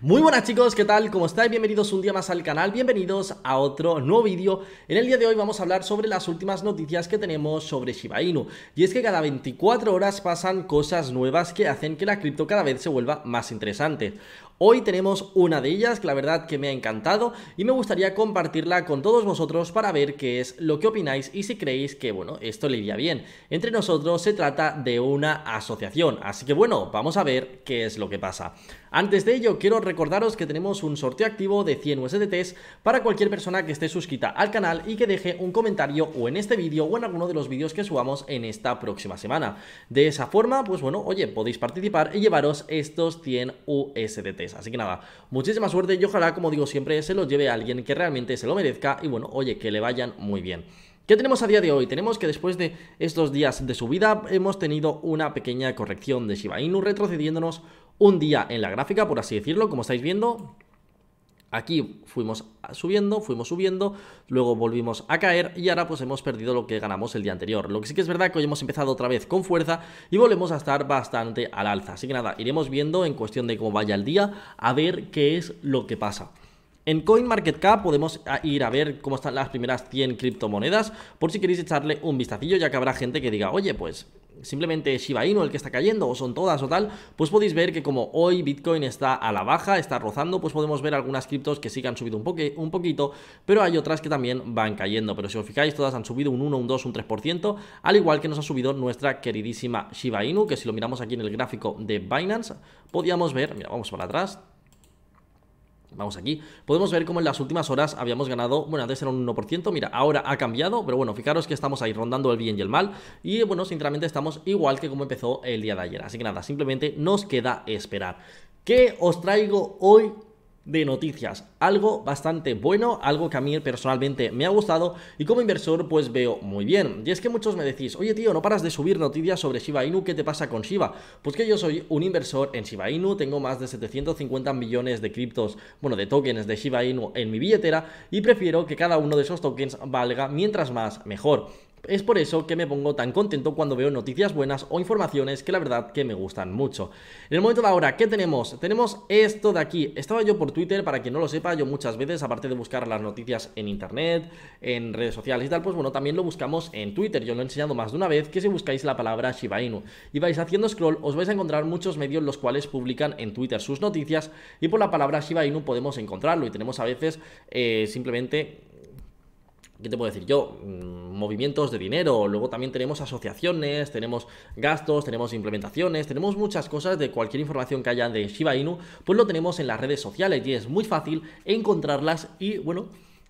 Muy buenas chicos, ¿qué tal? ¿Cómo estáis? Bienvenidos un día más al canal, bienvenidos a otro nuevo vídeo. En el día de hoy vamos a hablar sobre las últimas noticias que tenemos sobre Shiba Inu. Y es que cada 24 horas pasan cosas nuevas que hacen que la cripto cada vez se vuelva más interesante. Hoy tenemos una de ellas que la verdad que me ha encantado y me gustaría compartirla con todos vosotros para ver qué es lo que opináis y si creéis que, bueno, esto le iría bien. Entre nosotros se trata de una asociación, así que bueno, vamos a ver qué es lo que pasa. Antes de ello, quiero recordaros que tenemos un sorteo activo de 100 USDTs para cualquier persona que esté suscrita al canal y que deje un comentario o en este vídeo o en alguno de los vídeos que subamos en esta próxima semana. De esa forma, pues bueno, oye, podéis participar y llevaros estos 100 USDTs. Así que nada, muchísima suerte y ojalá, como digo siempre, se los lleve alguien que realmente se lo merezca y bueno, oye, que le vayan muy bien. ¿Qué tenemos a día de hoy? Tenemos que después de estos días de subida hemos tenido una pequeña corrección de Shiba Inu retrocediéndonos un día en la gráfica, por así decirlo, como estáis viendo. Aquí fuimos subiendo, fuimos subiendo, luego volvimos a caer y ahora pues hemos perdido lo que ganamos el día anterior. Lo que sí que es verdad que hoy hemos empezado otra vez con fuerza y volvemos a estar bastante al alza. Así que nada, iremos viendo en cuestión de cómo vaya el día a ver qué es lo que pasa. En CoinMarketCap podemos ah, ir a ver cómo están las primeras 100 criptomonedas, por si queréis echarle un vistacillo, ya que habrá gente que diga, oye, pues simplemente Shiba Inu el que está cayendo o son todas o tal, pues podéis ver que como hoy Bitcoin está a la baja, está rozando, pues podemos ver algunas criptos que sí que han subido un, un poquito, pero hay otras que también van cayendo, pero si os fijáis todas han subido un 1, un 2, un 3%, al igual que nos ha subido nuestra queridísima Shiba Inu, que si lo miramos aquí en el gráfico de Binance, podíamos ver, mira, vamos para atrás, Vamos aquí. Podemos ver cómo en las últimas horas habíamos ganado, bueno, antes era un 1%, mira, ahora ha cambiado, pero bueno, fijaros que estamos ahí rondando el bien y el mal y bueno, sinceramente estamos igual que como empezó el día de ayer. Así que nada, simplemente nos queda esperar. ¿Qué os traigo hoy de noticias. Algo bastante bueno, algo que a mí personalmente me ha gustado y como inversor pues veo muy bien. Y es que muchos me decís, oye tío, no paras de subir noticias sobre Shiba Inu, ¿qué te pasa con Shiba? Pues que yo soy un inversor en Shiba Inu, tengo más de 750 millones de criptos, bueno, de tokens de Shiba Inu en mi billetera y prefiero que cada uno de esos tokens valga mientras más mejor. Es por eso que me pongo tan contento cuando veo noticias buenas o informaciones que la verdad que me gustan mucho. En el momento de ahora, ¿qué tenemos? Tenemos esto de aquí. Estaba yo por Twitter, para quien no lo sepa, yo muchas veces, aparte de buscar las noticias en internet, en redes sociales y tal, pues bueno, también lo buscamos en Twitter. Yo lo he enseñado más de una vez que si buscáis la palabra Shiba Inu y vais haciendo scroll, os vais a encontrar muchos medios los cuales publican en Twitter sus noticias y por la palabra Shiba Inu podemos encontrarlo y tenemos a veces eh, simplemente ¿Qué te puedo decir yo? Mm, movimientos de dinero, luego también tenemos asociaciones, tenemos gastos, tenemos implementaciones, tenemos muchas cosas de cualquier información que haya de Shiba Inu, pues lo tenemos en las redes sociales y es muy fácil encontrarlas y bueno,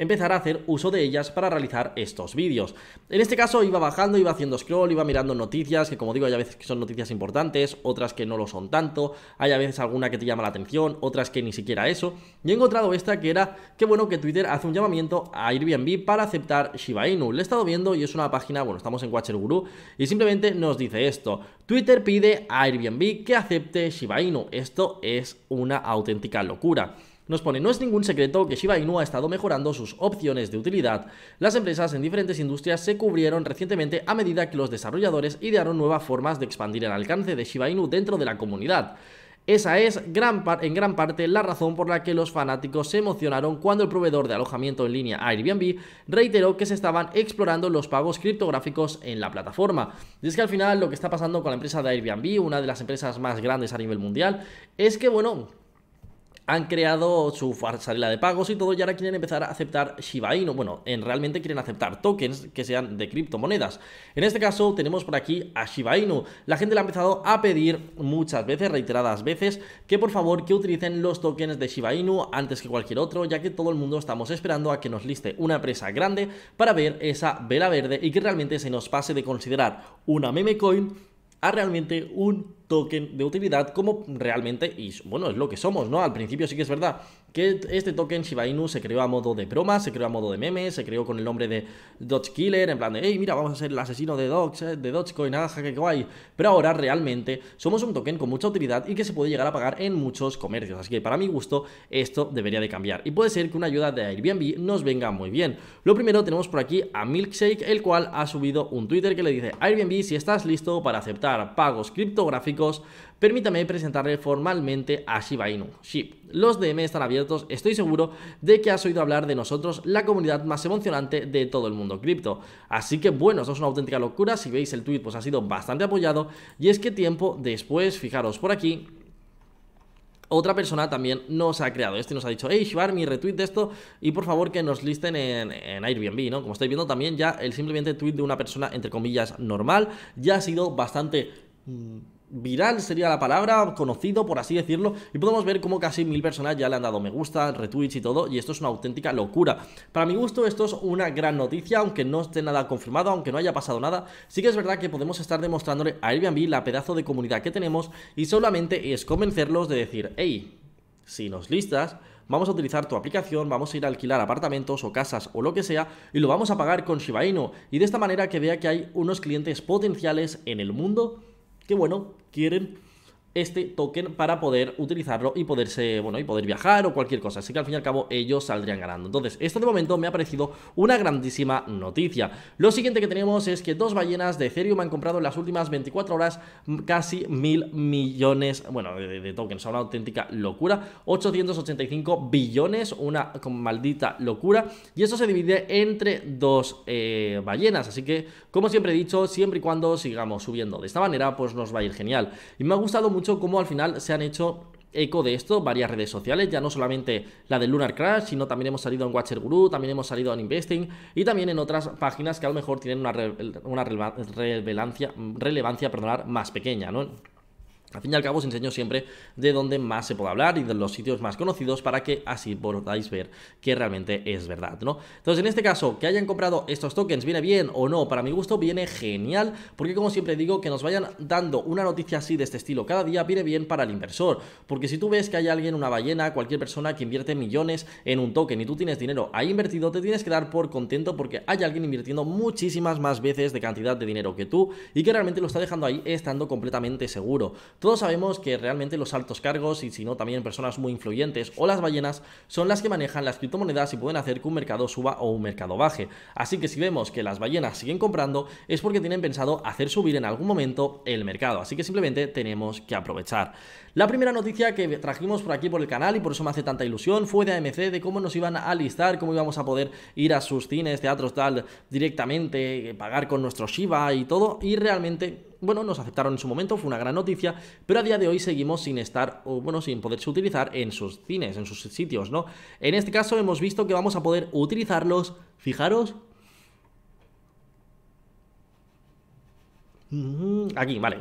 empezar a hacer uso de ellas para realizar estos vídeos. En este caso iba bajando, iba haciendo scroll, iba mirando noticias, que como digo hay veces que son noticias importantes, otras que no lo son tanto, hay a veces alguna que te llama la atención, otras que ni siquiera eso, y he encontrado esta que era, que bueno que Twitter hace un llamamiento a Airbnb para aceptar Shiba Inu. Le he estado viendo y es una página, bueno, estamos en Watcher Guru, y simplemente nos dice esto, Twitter pide a Airbnb que acepte Shiba Inu. Esto es una auténtica locura. Nos pone, no es ningún secreto que Shiba Inu ha estado mejorando sus opciones de utilidad. Las empresas en diferentes industrias se cubrieron recientemente a medida que los desarrolladores idearon nuevas formas de expandir el alcance de Shiba Inu dentro de la comunidad. Esa es en gran parte la razón por la que los fanáticos se emocionaron cuando el proveedor de alojamiento en línea Airbnb reiteró que se estaban explorando los pagos criptográficos en la plataforma. Y es que al final lo que está pasando con la empresa de Airbnb, una de las empresas más grandes a nivel mundial, es que bueno, han creado su farsalela de pagos y todo y ahora quieren empezar a aceptar Shiba Inu. Bueno, en, realmente quieren aceptar tokens que sean de criptomonedas. En este caso tenemos por aquí a Shiba Inu. La gente le ha empezado a pedir muchas veces, reiteradas veces, que por favor que utilicen los tokens de Shiba Inu antes que cualquier otro, ya que todo el mundo estamos esperando a que nos liste una empresa grande para ver esa vela verde y que realmente se nos pase de considerar una meme coin a realmente un token de utilidad como realmente, y bueno, es lo que somos, ¿no? Al principio sí que es verdad que este token Shiba Inu se creó a modo de broma, se creó a modo de meme, se creó con el nombre de Dodge Killer, en plan de, hey, mira, vamos a ser el asesino de Doge, eh, de Dogecoin, ah, qué guay. Pero ahora realmente somos un token con mucha utilidad y que se puede llegar a pagar en muchos comercios. Así que para mi gusto, esto debería de cambiar. Y puede ser que una ayuda de Airbnb nos venga muy bien. Lo primero tenemos por aquí a Milkshake, el cual ha subido un Twitter que le dice, Airbnb, si estás listo para aceptar pagos criptográficos, permítame presentarle formalmente a Shiba Inu, Los DM están abiertos, estoy seguro de que has oído hablar de nosotros, la comunidad más emocionante de todo el mundo cripto. Así que bueno, esto es una auténtica locura, si veis el tweet pues ha sido bastante apoyado y es que tiempo después, fijaros por aquí, otra persona también nos ha creado esto nos ha dicho, hey Shibar, mi retweet de esto y por favor que nos listen en, Airbnb, ¿no? Como estáis viendo también ya el simplemente tweet de una persona, entre comillas, normal, ya ha sido bastante... Mm, viral sería la palabra, conocido por así decirlo, y podemos ver como casi mil personas ya le han dado me gusta, retweets y todo, y esto es una auténtica locura. Para mi gusto esto es una gran noticia, aunque no esté nada confirmado, aunque no haya pasado nada, sí que es verdad que podemos estar demostrándole a Airbnb la pedazo de comunidad que tenemos y solamente es convencerlos de decir, hey, si nos listas, vamos a utilizar tu aplicación, vamos a ir a alquilar apartamentos o casas o lo que sea y lo vamos a pagar con Shiba Inu y de esta manera que vea que hay unos clientes potenciales en el mundo Qué bueno, quieren este token para poder utilizarlo y poderse, bueno, y poder viajar o cualquier cosa. Así que al fin y al cabo ellos saldrían ganando. Entonces, esto de momento me ha parecido una grandísima noticia. Lo siguiente que tenemos es que dos ballenas de Ethereum han comprado en las últimas 24 horas casi mil millones, bueno, de, de tokens, una auténtica locura. 885 billones, una maldita locura. Y eso se divide entre dos eh, ballenas. Así que, como siempre he dicho, siempre y cuando sigamos subiendo de esta manera, pues nos va a ir genial. Y me ha gustado mucho mucho al final se han hecho eco de esto varias redes sociales, ya no solamente la de Lunar Crash, sino también hemos salido en Watcher Guru, también hemos salido en Investing y también en otras páginas que a lo mejor tienen una, una relevancia, relevancia perdonar, más pequeña, ¿no? Al fin y al cabo os enseño siempre de dónde más se puede hablar y de los sitios más conocidos para que así podáis ver que realmente es verdad, ¿no? Entonces en este caso, que hayan comprado estos tokens viene bien o no, para mi gusto viene genial, porque como siempre digo, que nos vayan dando una noticia así de este estilo cada día viene bien para el inversor, porque si tú ves que hay alguien, una ballena, cualquier persona que invierte millones en un token y tú tienes dinero ahí invertido, te tienes que dar por contento porque hay alguien invirtiendo muchísimas más veces de cantidad de dinero que tú y que realmente lo está dejando ahí estando completamente seguro. Todos sabemos que realmente los altos cargos y si no también personas muy influyentes o las ballenas son las que manejan las criptomonedas y pueden hacer que un mercado suba o un mercado baje. Así que si vemos que las ballenas siguen comprando es porque tienen pensado hacer subir en algún momento el mercado. Así que simplemente tenemos que aprovechar. La primera noticia que trajimos por aquí por el canal y por eso me hace tanta ilusión fue de AMC, de cómo nos iban a listar, cómo íbamos a poder ir a sus cines, teatros tal directamente, pagar con nuestro Shiba y todo. Y realmente bueno, nos aceptaron en su momento, fue una gran noticia, pero a día de hoy seguimos sin estar, o bueno, sin poderse utilizar en sus cines, en sus sitios, ¿no? En este caso hemos visto que vamos a poder utilizarlos, fijaros, mm, Aquí, vale.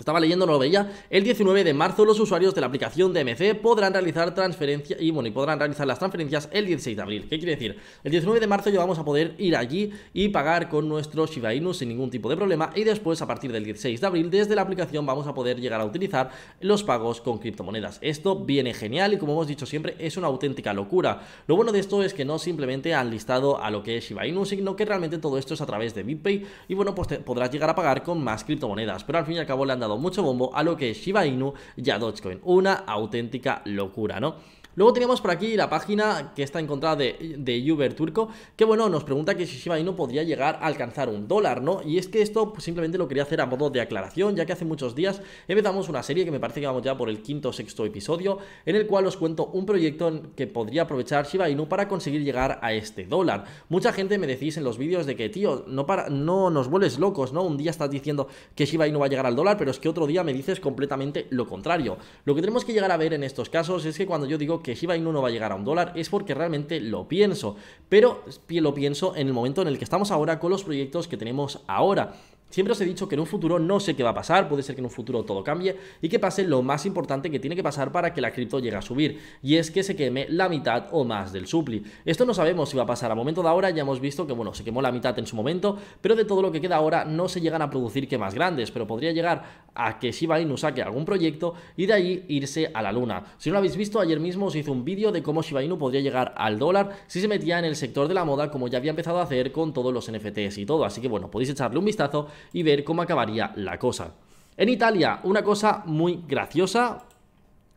Estaba leyendo, no lo veía. El 19 de marzo los usuarios de la aplicación de MC podrán realizar transferencias y bueno, y podrán realizar las transferencias el 16 de abril. ¿Qué quiere decir? El 19 de marzo ya vamos a poder ir allí y pagar con nuestro Shiba Inu sin ningún tipo de problema y después a partir del 16 de abril desde la aplicación vamos a poder llegar a utilizar los pagos con criptomonedas. Esto viene genial y como hemos dicho siempre es una auténtica locura. Lo bueno de esto es que no simplemente han listado a lo que es Shiba Inu, sino que realmente todo esto es a través de BitPay y bueno, pues te podrás llegar a pagar con más criptomonedas, pero al fin y al cabo le han dado mucho bombo a lo que es Shiba Inu y a Dogecoin. Una auténtica locura, ¿no? Luego tenemos por aquí la página que está encontrada de, de Uber Turco, que bueno, nos pregunta que si Shiba Inu podría llegar a alcanzar un dólar, ¿no? Y es que esto pues, simplemente lo quería hacer a modo de aclaración, ya que hace muchos días empezamos una serie que me parece que vamos ya por el quinto o sexto episodio, en el cual os cuento un proyecto que podría aprovechar Shiba Inu para conseguir llegar a este dólar. Mucha gente me decís en los vídeos de que, tío, no, no nos vuelves locos, ¿no? Un día estás diciendo que Shiba Inu va a llegar al dólar, pero es que otro día me dices completamente lo contrario. Lo que tenemos que llegar a ver en estos casos es que cuando yo digo que Shiba Inu no va a llegar a un dólar es porque realmente lo pienso, pero lo pienso en el momento en el que estamos ahora con los proyectos que tenemos ahora. Siempre os he dicho que en un futuro no sé qué va a pasar, puede ser que en un futuro todo cambie y que pase lo más importante que tiene que pasar para que la cripto llegue a subir, y es que se queme la mitad o más del supli. Esto no sabemos si va a pasar a momento de ahora, ya hemos visto que bueno, se quemó la mitad en su momento, pero de todo lo que queda ahora no se llegan a producir quemas grandes, pero podría llegar a que Shiba Inu saque algún proyecto y de ahí irse a la luna. Si no lo habéis visto, ayer mismo os hice un vídeo de cómo Shiba Inu podría llegar al dólar si se metía en el sector de la moda como ya había empezado a hacer con todos los NFTs y todo, así que bueno, podéis echarle un vistazo y ver cómo acabaría la cosa. En Italia, una cosa muy graciosa,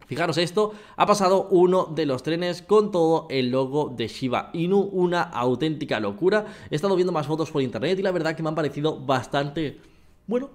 Fijaros esto, ha pasado uno de los trenes con todo el logo de Shiba Inu, una auténtica locura. He estado viendo más fotos por internet y la verdad que me han parecido bastante, bueno,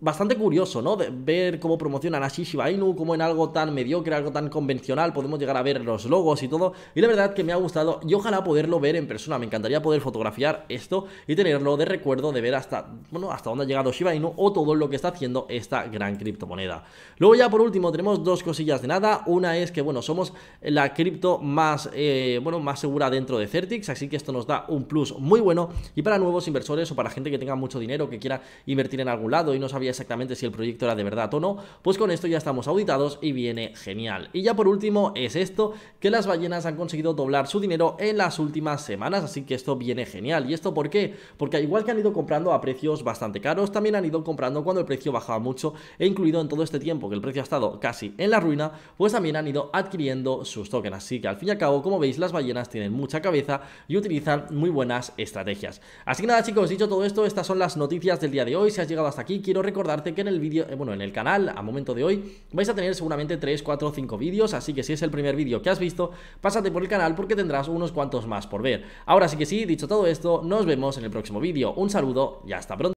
bastante curioso, ¿no? De ver cómo promocionan Así Shiba Inu, cómo en algo tan mediocre, algo tan convencional, podemos llegar a ver los logos y todo. Y la verdad que me ha gustado y ojalá poderlo ver en persona. Me encantaría poder fotografiar esto y tenerlo de recuerdo de ver hasta, bueno, hasta dónde ha llegado Shiba Inu o todo lo que está haciendo esta gran criptomoneda. Luego ya por último tenemos dos cosillas de nada. Una es que, bueno, somos la cripto más, eh, bueno, más segura dentro de Certix, así que esto nos da un plus muy bueno y para nuevos inversores o para gente que tenga mucho dinero, que quiera invertir en algún lado y no sabía exactamente si el proyecto era de verdad o no, pues con esto ya estamos auditados y viene genial. Y ya por último es esto, que las ballenas han conseguido doblar su dinero en las últimas semanas, así que esto viene genial. ¿Y esto por qué? Porque al igual que han ido comprando a precios bastante caros, también han ido comprando cuando el precio bajaba mucho e incluido en todo este tiempo que el precio ha estado casi en la ruina, pues también han ido adquiriendo sus tokens. Así que al fin y al cabo, como veis, las ballenas tienen mucha cabeza y utilizan muy buenas estrategias. Así que nada chicos, dicho todo esto, estas son las noticias del día de hoy. Si has llegado hasta aquí, quiero recordar recordarte que en el vídeo, eh, bueno, en el canal a momento de hoy vais a tener seguramente 3, 4 o 5 vídeos, así que si es el primer vídeo que has visto, pásate por el canal porque tendrás unos cuantos más por ver. Ahora sí que sí, dicho todo esto, nos vemos en el próximo vídeo. Un saludo y hasta pronto.